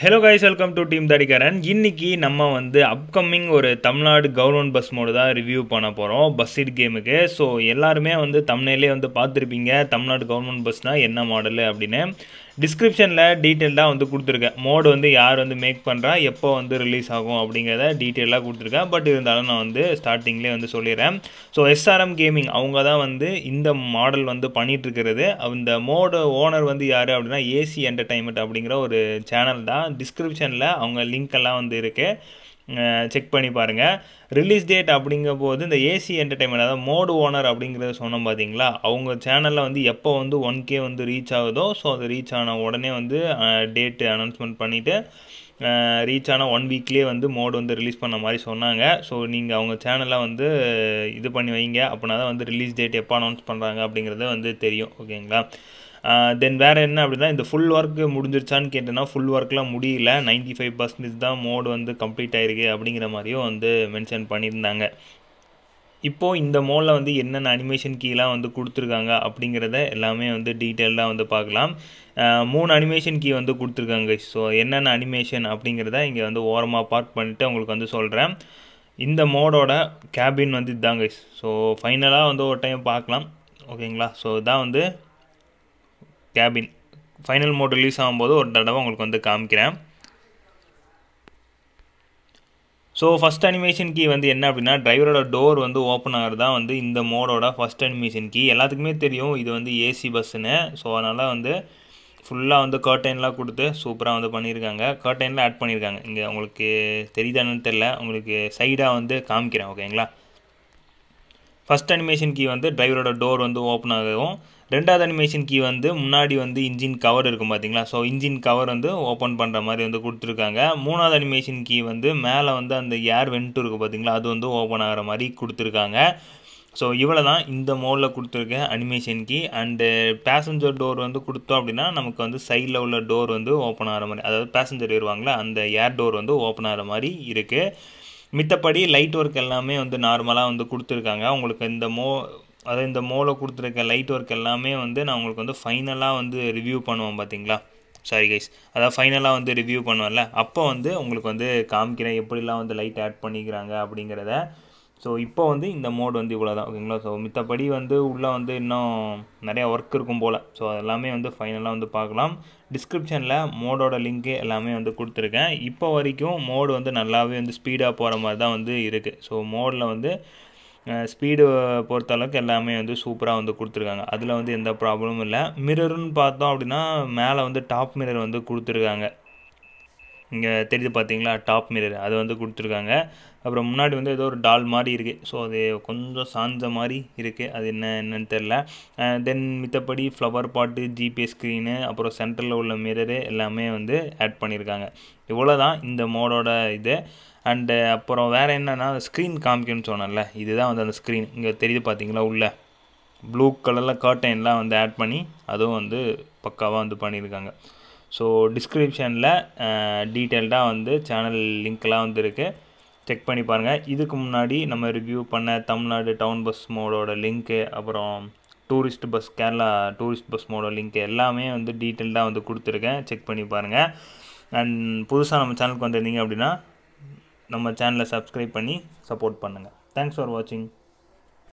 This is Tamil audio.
hello guys welcome to team Thadikaran இன்றைக்கி நம்ம வந்து அப்கமிங் ஒரு தமிழ்நாடு கவர்மெண்ட் பஸ் மோடு தான் ரிவ்யூ பண்ண போகிறோம் பஸ் சீட் கேமுக்கு ஸோ எல்லாருமே வந்து தமிழ்நிலே வந்து பார்த்துருப்பீங்க தமிழ்நாடு கவர்மெண்ட் பஸ்னால் என்ன மாடலு அப்படின்னு டிஸ்கிரிப்ஷனில் டீட்டெயிலாக வந்து கொடுத்துருக்கேன் மோடு வந்து யார் வந்து மேக் பண்ணுறா எப்போ வந்து ரிலீஸ் ஆகும் அப்படிங்கிறத டீட்டெயிலாக கொடுத்துருக்கேன் பட் இருந்தாலும் நான் வந்து ஸ்டார்டிங்லேயே வந்து சொல்லிடுறேன் ஸோ எஸ்ஆர்எம் கேமிங் அவங்க தான் வந்து இந்த மாடல் வந்து பண்ணிகிட்ருக்கிறது அந்த மோடு ஓனர் வந்து யார் அப்படின்னா ஏசி என்டர்டைன்மெண்ட் அப்படிங்கிற ஒரு சேனல் தான் டிஸ்கிரிப்ஷனில் அவங்க லிங்க் எல்லாம் வந்து இருக்குது செக் பண்ணி பாருங்கள் ரிலீஸ் டேட் அப்படிங்கும் போது இந்த ஏசி என்டர்டைன்மெண்ட் அதாவது மோடு ஓனர் அப்படிங்கிறத சொன்னோம் பார்த்தீங்களா அவங்க சேனலில் வந்து எப்போ வந்து ஒன் கே வந்து ரீச் ஆகுதோ ஸோ அது ரீச் ஆன உடனே வந்து டேட்டு அனௌன்ஸ்மெண்ட் பண்ணிவிட்டு ரீச் ஆன ஒன் வீக்லேயே வந்து மோடு வந்து ரிலீஸ் பண்ண மாதிரி சொன்னாங்க ஸோ நீங்கள் அவங்க சேனலில் வந்து இது பண்ணி வைங்க அப்படின்னா தான் வந்து ரிலீஸ் டேட் எப்போ அனௌன்ஸ் பண்ணுறாங்க அப்படிங்கிறத வந்து தெரியும் ஓகேங்களா தென் வேறு என்ன அப்படின்னா இந்த ஃபுல் ஒர்க் முடிஞ்சிருச்சான்னு கேட்டேன்னா ஃபுல் ஒர்க்லாம் முடியல நைன்டி ஃபைவ் பர்சன்டேஜ் தான் மோடு வந்து கம்ப்ளீட் ஆயிருக்கு அப்படிங்கிற மாதிரியும் வந்து மென்ஷன் பண்ணியிருந்தாங்க இப்போது இந்த மோலில் வந்து என்னென்ன அனிமேஷன் கீலாம் வந்து கொடுத்துருக்காங்க அப்படிங்கிறத எல்லாமே வந்து டீட்டெயிலாக வந்து பார்க்கலாம் மூணு அனிமேஷன் கீ வந்து கொடுத்துருக்காங்க ஸோ என்னென்ன அனிமேஷன் அப்படிங்கிறத இங்கே வந்து ஓரமாக பார்க் பண்ணிவிட்டு உங்களுக்கு வந்து சொல்கிறேன் இந்த மோடோட கேபின் வந்து இதுதாங்க ஸோ ஃபைனலாக வந்து ஒரு டைம் பார்க்கலாம் ஓகேங்களா ஸோ இதான் வந்து கேபின் ஃபைனல் மோட் ரிலீஸ் ஆகும்போது ஒரு தடவை உங்களுக்கு வந்து காமிக்கிறேன் ஸோ ஃபஸ்ட் அனிமேஷன் கீ வந்து என்ன அப்படின்னா டிரைவரோட டோர் வந்து ஓப்பன் தான் வந்து இந்த மோடோட ஃபஸ்ட் அனிமேஷன் கீ எல்லாத்துக்குமே தெரியும் இது வந்து ஏசி பஸ்ஸுன்னு ஸோ அதனால் வந்து ஃபுல்லாக வந்து கர்டைன்லாம் கொடுத்து சூப்பராக வந்து பண்ணியிருக்காங்க கர்டைனில் ஆட் பண்ணியிருக்காங்க இங்கே உங்களுக்கு தெரியுதானு தெரில உங்களுக்கு சைடாக வந்து காமிக்கிறேன் ஓகேங்களா ஃபஸ்ட் அனிமேஷன் கீ வந்து டிரைவரோட டோர் வந்து ஓப்பன் ஆகும் ரெண்டாவது அனிமேஷன் கீ வந்து முன்னாடி வந்து இன்ஜின் கவர் இருக்கும் பார்த்தீங்களா ஸோ இன்ஜின் கவர் வந்து ஓப்பன் பண்ணுற மாதிரி வந்து கொடுத்துருக்காங்க மூணாவது அனிமேஷன் கீ வந்து மேலே வந்து அந்த ஏர் வென்ட்டு இருக்குது பார்த்தீங்களா அது வந்து ஓப்பன் ஆகிற மாதிரி கொடுத்துருக்காங்க ஸோ இவ்வளோ தான் இந்த மோடில் கொடுத்துருக்க animation key and passenger door வந்து கொடுத்தோம் அப்படின்னா நமக்கு வந்து சைடில் உள்ள டோர் வந்து ஓப்பன் ஆகிற மாதிரி அதாவது பேசஞ்சர் ஏறுவாங்களே அந்த ஏர் டோர் வந்து ஓப்பன் ஆகிற மாதிரி இருக்குது மித்தப்படி லைட் ஒர்க் எல்லாமே வந்து நார்மலாக வந்து கொடுத்துருக்காங்க உங்களுக்கு இந்த மோ அதாவது இந்த மோவில் கொடுத்துருக்க லைட் ஒர்க் எல்லாமே வந்து நான் உங்களுக்கு வந்து ஃபைனலாக வந்து ரிவ்யூ பண்ணுவோம் பார்த்தீங்களா சாரி கைஸ் அதான் ஃபைனலாக வந்து ரிவ்யூ பண்ணுவேன்ல அப்போ வந்து உங்களுக்கு வந்து காமிக்கிறேன் எப்படிலாம் வந்து லைட் ஆட் பண்ணிக்கிறாங்க அப்படிங்கிறத ஸோ இப்போ வந்து இந்த மோட் வந்து இவ்வளோ தான் ஓகேங்களா ஸோ மித்தபடி வந்து உள்ளே வந்து இன்னும் நிறையா ஒர்க் இருக்கும் போல் ஸோ எல்லாமே வந்து ஃபைனலாக வந்து பார்க்கலாம் டிஸ்கிரிப்ஷனில் மோடோட லிங்க்கு எல்லாமே வந்து கொடுத்துருக்கேன் இப்போ வரைக்கும் மோடு வந்து நல்லாவே வந்து ஸ்பீடாக போகிற மாதிரி தான் வந்து இருக்குது ஸோ மோடில் வந்து ஸ்பீடு பொறுத்த அளவுக்கு எல்லாமே வந்து சூப்பராக வந்து கொடுத்துருக்காங்க அதில் வந்து எந்த ப்ராப்ளமும் இல்லை மிரருன்னு பார்த்தோம் அப்படின்னா மேலே வந்து டாப் மிரர் வந்து கொடுத்துருக்காங்க இங்கே தெரியுது பார்த்தீங்களா டாப் மிரர் அது வந்து கொடுத்துருக்காங்க அப்புறம் முன்னாடி வந்து ஏதோ ஒரு டால் மாதிரி இருக்குது ஸோ அது கொஞ்சம் சாஞ்ச மாதிரி இருக்குது அது என்ன என்னன்னு தெரில தென் மித்தப்படி ஃப்ளவர் பாட்டு ஜிபே ஸ்க்ரீனு அப்புறம் சென்டரில் உள்ள மிரரு எல்லாமே வந்து ஆட் பண்ணியிருக்காங்க இவ்வளோ தான் இந்த மோடோட இது அண்டு அப்புறம் வேறு என்னென்னா ஸ்க்ரீன் காமிக்கணும்னு சொன்னேன்ல இதுதான் வந்து அந்த ஸ்க்ரீன் இங்கே தெரியுது பார்த்தீங்களா உள்ள ப்ளூ கலரில் கர்டைன்லாம் வந்து ஆட் பண்ணி அதுவும் வந்து பக்காவாக வந்து பண்ணியிருக்காங்க ஸோ டிஸ்கிரிப்ஷனில் டீட்டெயில்டாக வந்து சேனல் லிங்க்லாம் வந்து இருக்குது செக் பண்ணி பாருங்கள் இதுக்கு முன்னாடி நம்ம ரிவ்யூ பண்ண தமிழ்நாடு டவுன் பஸ் மோடோட லிங்க்கு அப்புறம் tourist bus Kerala tourist bus மோட லிங்க் எல்லாமே வந்து டீட்டெயில்டாக வந்து கொடுத்துருக்கேன் செக் பண்ணி பாருங்கள் அண்ட் புதுசாக நம்ம சேனலுக்கு வந்திருந்தீங்க அப்படின்னா நம்ம சேனலை சப்ஸ்கிரைப் பண்ணி சப்போர்ட் பண்ணுங்கள் தேங்க்ஸ் ஃபார் வாட்சிங்